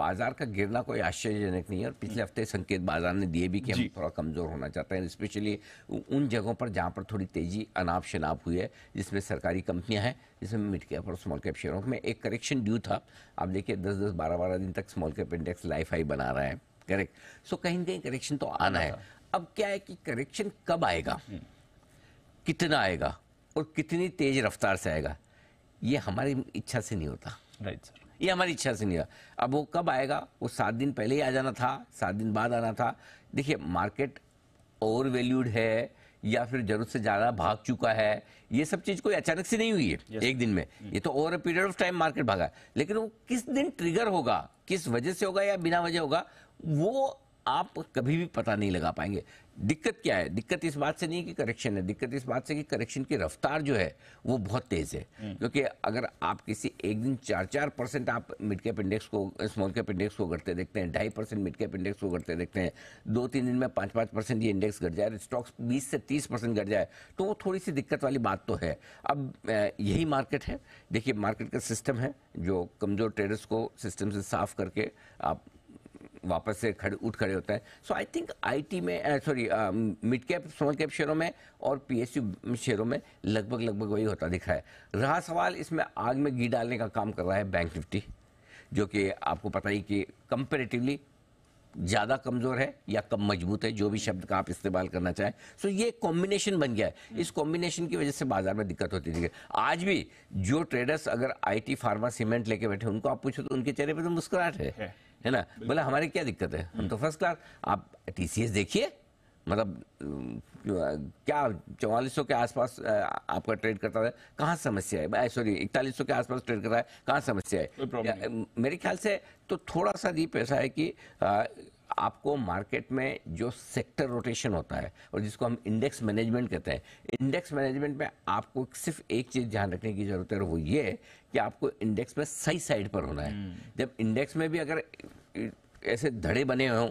बाजार का गिरना कोई आश्चर्यजनक नहीं है और पिछले हफ्ते संकेत बाजार ने दिए भी कि हम थोड़ा कमजोर होना चाहते हैं स्पेशली उन जगहों पर जहाँ पर थोड़ी तेजी अनाप शनाप हुई है जिसमें सरकारी कंपनियां हैं जिसमें मिड कैप और स्मॉल कैप शेयरों में एक करेक्शन ड्यू था आप देखिए दस दस बारह बारह दिन तक small cap index life high बना रहा है करेक्ट सो कहीं ना कहीं करेक्शन तो आना है अब क्या है कि करेक्शन कब आएगा हम्म। कितना आएगा और कितनी तेज रफ्तार से आएगा ये हमारी इच्छा से नहीं होता राइट सर ये हमारी इच्छा से नहीं अब वो कब आएगा वो सात दिन पहले ही आ जाना था सात दिन बाद आना था देखिए मार्केट ओवर वैल्यूड है या फिर जरूरत से ज़्यादा भाग चुका है ये सब चीज़ कोई अचानक से नहीं हुई है yes. एक दिन में hmm. ये तो over a period of time market भागा है लेकिन वो किस दिन ट्रिगर होगा किस वजह से होगा या बिना वजह होगा वो आप कभी भी पता नहीं लगा पाएंगे दिक्कत क्या है दिक्कत इस बात से नहीं कि करेक्शन है दिक्कत इस बात से कि करेक्शन की रफ्तार जो है वो बहुत तेज़ है हम्म। क्योंकि अगर आप किसी एक दिन चार चार परसेंट आप मिड कैप इंडेक्स को स्मॉल कैप इंडेक्स को घटते देखते हैं ढाई परसेंट मिड कैप इंडेक्स को घटते देखते हैं दो तीन दिन में पाँच पाँच परसेंट ये इंडेक्स घट जाए स्टॉक्स बीस से तीस परसेंट घट जाए तो वो थोड़ी सी दिक्कत वाली बात तो है अब यही मार्केट है देखिए मार्केट का सिस्टम है जो कमज़ोर ट्रेडर्स को सिस्टम से साफ करके आप वापस से खड़े उठ खड़े होता है सो आई थिंक आईटी में sorry mid cap small cap शेयरों में और पीएसयू शेयरों में लगभग लगभग वही होता दिख रहा है रहा सवाल इसमें आग में घी डालने का काम कर रहा है बैंक निफ्टी जो कि आपको पता ही कि कंपेरेटिवली ज़्यादा कमज़ोर है या कम मजबूत है जो भी शब्द का आप इस्तेमाल करना चाहें सो ये कॉम्बिनेशन बन गया है इस कॉम्बिनेशन की वजह से बाजार में दिक्कत होती थी आज भी जो ट्रेडर्स अगर आईटी फार्मा सीमेंट लेके बैठे उनको आप पूछो तो उनके चेहरे पर तो मुस्कुराहट है, है। है ना बोला हमारे क्या दिक्कत है हम तो फर्स्ट क्लास आप टीसीएस देखिए मतलब क्या चौवालीस के आसपास आपका ट्रेड करता है कहाँ समस्या है सॉरी इकतालीस के आसपास ट्रेड करता है कहाँ समस्या है मेरे ख्याल से तो थोड़ा सा दीप पैसा है कि आपको मार्केट में जो सेक्टर रोटेशन होता है और जिसको हम इंडेक्स मैनेजमेंट कहते हैं इंडेक्स मैनेजमेंट में आपको सिर्फ एक चीज़ ध्यान रखने की ज़रूरत है वो ये कि आपको इंडेक्स में सही साइड पर होना है हम्म। जब इंडेक्स में भी अगर ऐसे धड़े बने हों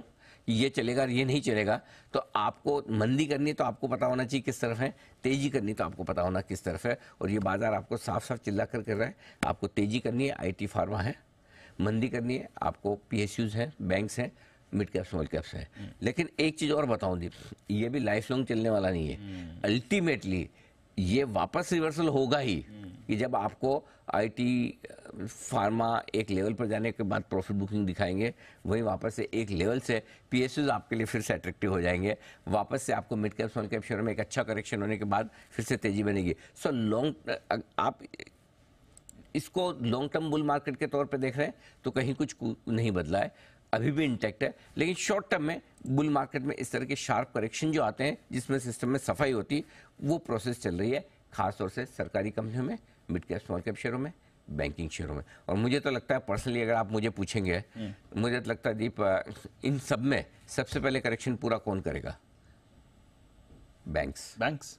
कि ये चलेगा और ये नहीं चलेगा तो आपको मंदी करनी है तो आपको पता होना चाहिए किस तरफ है तेजी करनी तो आपको पता होना किस तरफ है और ये बाज़ार आपको साफ साफ चिल्ला कर कर रहा है आपको तेजी करनी है आईटी फार्मा है मंदी करनी है आपको पीएसयूज़ हैं बैंक्स हैं मिड कैप स्मॉल कैप्स हैं लेकिन एक चीज़ और बताऊं दीप ये भी लाइफ लॉन्ग चलने वाला नहीं है हम्म। अल्टीमेटली ये वापस रिवर्सल होगा ही हम्म। कि जब आपको आईटी फार्मा एक लेवल पर जाने के बाद प्रॉफिट बुकिंग दिखाएंगे वहीं वापस से एक लेवल से पी आपके लिए फिर से अट्रैक्टिव हो जाएंगे वापस से आपको mid cap small cap share में एक अच्छा करेक्शन होने के बाद फिर से तेज़ी बनेगी सो लॉन्ग आप इसको लॉन्ग टर्म बुल मार्केट के तौर पे देख रहे हैं तो कहीं कुछ नहीं बदला है अभी भी इंटेक्ट है लेकिन शॉर्ट टर्म में बुल मार्केट में इस तरह के शार्प करेक्शन जो आते हैं जिसमें सिस्टम में सफाई होती वो प्रोसेस चल रही है खासतौर से सरकारी कंपनियों में मिड कैप स्मॉल कैप शेयरों में बैंकिंग शेयरों में और मुझे तो लगता है पर्सनली अगर आप मुझे पूछेंगे हम्म। मुझे तो लगता है दीप इन सब में सबसे पहले करेक्शन पूरा कौन करेगा बैंक्स बैंक्स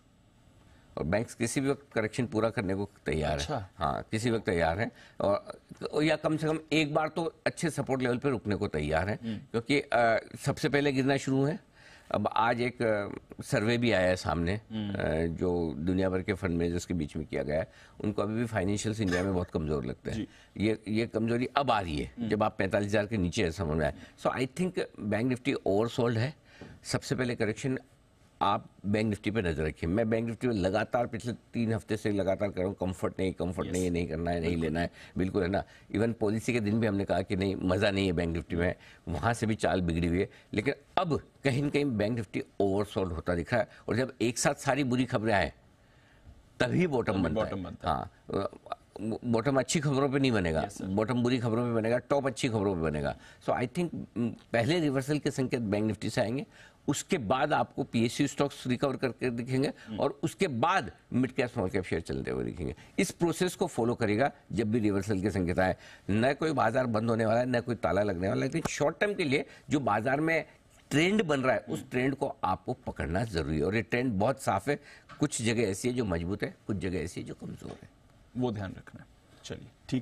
और बैंक किसी भी वक्त करेक्शन पूरा करने को तैयार अच्छा। है हाँ किसी वक्त तैयार है और तो या कम से कम एक बार तो अच्छे सपोर्ट लेवल पर रुकने को तैयार है हम्म। क्योंकि सबसे पहले गिरना शुरू है अब आज एक सर्वे भी आया है सामने हम्म। जो दुनिया भर के फंड मैनेजर्स के बीच में किया गया है उनको अभी भी फाइनेंशियल इंडिया में बहुत कमज़ोर लगता है ये ये कमज़ोरी अब आ रही है हम्म। जब आप पैंतालीस हज़ार के नीचे समझ में आए so I think bank Nifty oversold है सबसे पहले करेक्शन आप बैंक निफ्टी पे नज़र रखिए मैं बैंक निफ्टी में लगातार पिछले तीन हफ्ते से लगातार कर रहा हूँ कम्फर्ट नहीं कम्फर्ट yes. नहीं ये नहीं करना है नहीं लेना है बिल्कुल है ना इवन पॉलिसी के दिन भी हमने कहा कि नहीं मज़ा नहीं है बैंक निफ्टी में वहाँ से भी चाल बिगड़ी हुई है लेकिन अब कहीं ना कहीं बैंक निफ्टी ओवरसोल्ड होता दिख रहा है और जब एक साथ सारी बुरी खबरें आए तभी बॉटम बनता बॉटम बन हाँ बॉटम अच्छी खबरों पे नहीं बनेगा बॉटम yes, बुरी खबरों पे बनेगा टॉप अच्छी खबरों पे बनेगा सो आई थिंक पहले रिवर्सल के संकेत बैंक निफ्टी से आएंगे उसके बाद आपको पीएससी स्टॉक्स रिकवर करके दिखेंगे और उसके बाद mid cap small cap share चलते हुए दिखेंगे इस प्रोसेस को फॉलो करेगा जब भी रिवर्सल के संकेत आए न कोई बाजार बंद होने वाला है न कोई ताला लगने वाला लेकिन शॉर्ट टर्म के लिए जो बाजार में ट्रेंड बन रहा है उस ट्रेंड को आपको पकड़ना जरूरी है और ये ट्रेंड बहुत साफ है कुछ जगह ऐसी है जो मजबूत है कुछ जगह ऐसी है जो कमजोर है वो ध्यान रखना चलिए ठीक